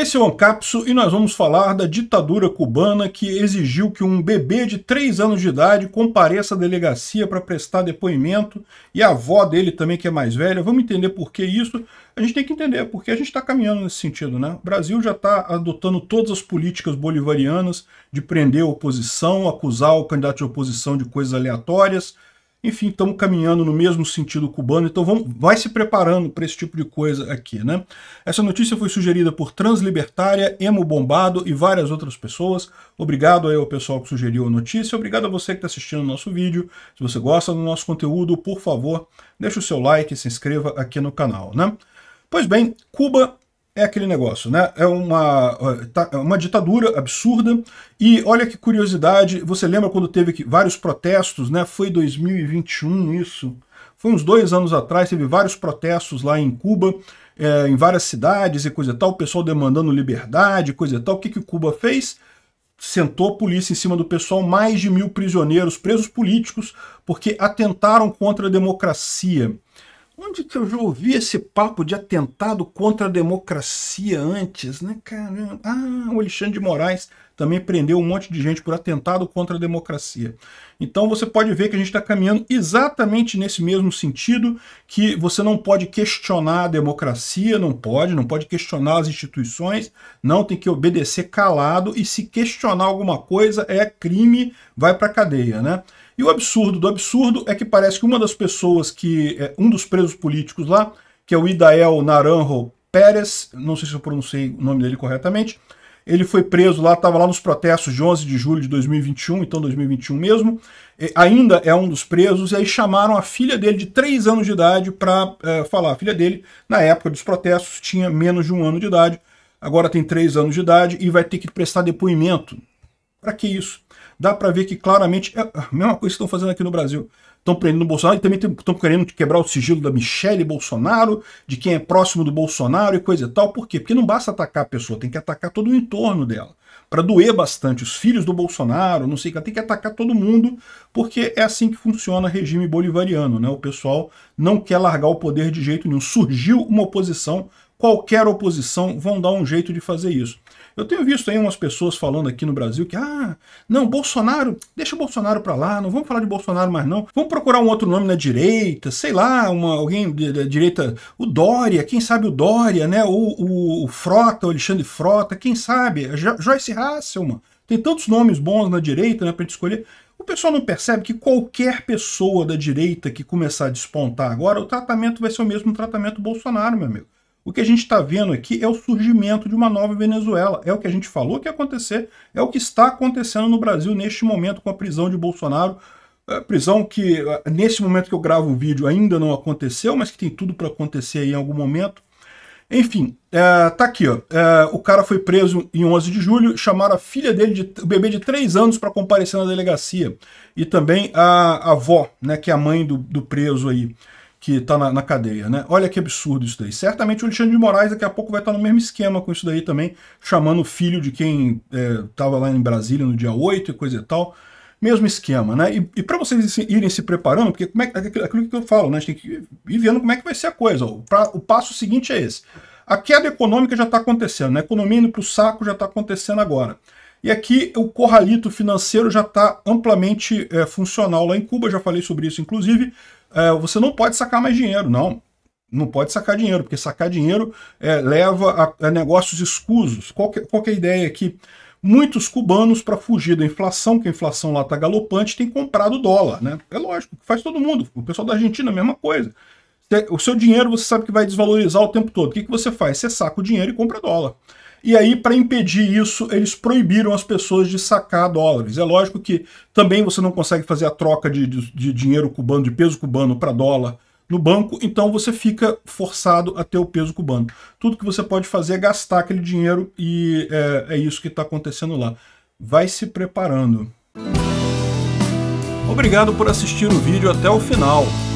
Esse é o Ancapso e nós vamos falar da ditadura cubana que exigiu que um bebê de 3 anos de idade compareça à delegacia para prestar depoimento e a avó dele também, que é mais velha. Vamos entender por que isso. A gente tem que entender porque a gente está caminhando nesse sentido. né? O Brasil já está adotando todas as políticas bolivarianas de prender a oposição, acusar o candidato de oposição de coisas aleatórias, enfim, estamos caminhando no mesmo sentido cubano, então vamos, vai se preparando para esse tipo de coisa aqui. Né? Essa notícia foi sugerida por Translibertária, Emo Bombado e várias outras pessoas. Obrigado aí ao pessoal que sugeriu a notícia, obrigado a você que está assistindo o nosso vídeo. Se você gosta do nosso conteúdo, por favor, deixe o seu like e se inscreva aqui no canal. Né? Pois bem, Cuba é aquele negócio, né? É uma, eh, tá, é uma ditadura absurda. E olha que curiosidade, você lembra quando teve vários protestos, né? Foi 2021 isso. Foi uns dois anos atrás, teve vários protestos lá em Cuba, é, em várias cidades e coisa e tal, o pessoal demandando liberdade, coisa e tal. O que, que Cuba fez? sentou a polícia em cima do pessoal, mais de mil prisioneiros, presos políticos, porque atentaram contra a democracia. Onde que eu já ouvi esse papo de atentado contra a democracia antes, né, cara? Ah, o Alexandre de Moraes também prendeu um monte de gente por atentado contra a democracia. Então você pode ver que a gente está caminhando exatamente nesse mesmo sentido, que você não pode questionar a democracia, não pode, não pode questionar as instituições, não tem que obedecer calado, e se questionar alguma coisa é crime, vai para cadeia, né? E o absurdo do absurdo é que parece que uma das pessoas que, é, um dos presos políticos lá, que é o Idael Naranjo Pérez, não sei se eu pronunciei o nome dele corretamente, ele foi preso lá, estava lá nos protestos de 11 de julho de 2021, então 2021 mesmo, ainda é um dos presos, e aí chamaram a filha dele de 3 anos de idade para é, falar. A filha dele, na época dos protestos, tinha menos de um ano de idade, agora tem 3 anos de idade e vai ter que prestar depoimento para que isso? Dá para ver que claramente é a mesma coisa que estão fazendo aqui no Brasil. Estão prendendo o Bolsonaro e também estão querendo quebrar o sigilo da Michelle Bolsonaro, de quem é próximo do Bolsonaro e coisa e tal. Por quê? Porque não basta atacar a pessoa, tem que atacar todo o entorno dela. Para doer bastante os filhos do Bolsonaro, não sei o que, tem que atacar todo mundo, porque é assim que funciona o regime bolivariano. Né? O pessoal não quer largar o poder de jeito nenhum. Surgiu uma oposição qualquer oposição vão dar um jeito de fazer isso. Eu tenho visto aí umas pessoas falando aqui no Brasil que, ah, não, Bolsonaro, deixa o Bolsonaro para lá, não vamos falar de Bolsonaro mais não, vamos procurar um outro nome na direita, sei lá, uma, alguém da direita, o Dória, quem sabe o Dória, né, ou o, o Frota, o Alexandre Frota, quem sabe, jo Joyce Hasselman, tem tantos nomes bons na direita, né, pra gente escolher, o pessoal não percebe que qualquer pessoa da direita que começar a despontar agora, o tratamento vai ser o mesmo tratamento Bolsonaro, meu amigo. O que a gente está vendo aqui é o surgimento de uma nova Venezuela. É o que a gente falou que ia acontecer, é o que está acontecendo no Brasil neste momento com a prisão de Bolsonaro. É, prisão que, é, nesse momento que eu gravo o vídeo, ainda não aconteceu, mas que tem tudo para acontecer em algum momento. Enfim, é, tá aqui, ó. É, o cara foi preso em 11 de julho, chamaram a filha dele, de, o bebê de 3 anos, para comparecer na delegacia. E também a, a avó, né, que é a mãe do, do preso aí que está na, na, cadeia, né? Olha que absurdo isso daí. Certamente o Alexandre de Moraes daqui a pouco vai estar no mesmo esquema com isso daí também, chamando o filho de quem estava é, lá em Brasília no dia 8 e coisa e tal. Mesmo esquema, né? E, e para vocês irem se preparando, porque como é, é aquilo que eu falo, né? A gente tem que ir vendo como é que vai ser a coisa. O, pra, o passo seguinte é esse. A queda econômica já está acontecendo, né? a economia indo para o saco já está acontecendo agora. E aqui o corralito financeiro já está amplamente é, funcional lá em Cuba, já falei sobre isso, inclusive. É, você não pode sacar mais dinheiro, não. Não pode sacar dinheiro, porque sacar dinheiro é, leva a, a, negócios escusos. Qual que, qual que é a ideia aqui? Muitos cubanos, para fugir da inflação, que a inflação lá está galopante, têm comprado dólar. Né? É lógico, faz todo mundo. O pessoal da Argentina, a mesma coisa. O seu dinheiro você sabe que vai desvalorizar o tempo todo. O que, que você faz? Você saca o dinheiro e compra dólar. E aí, para impedir isso, eles proibiram as pessoas de sacar dólares. É lógico que também você não consegue fazer a troca de, de, de dinheiro cubano, de peso cubano para dólar no banco, então você fica forçado a ter o peso cubano. Tudo que você pode fazer é gastar aquele dinheiro e é, é isso que está acontecendo lá. Vai se preparando. Obrigado por assistir o vídeo até o final.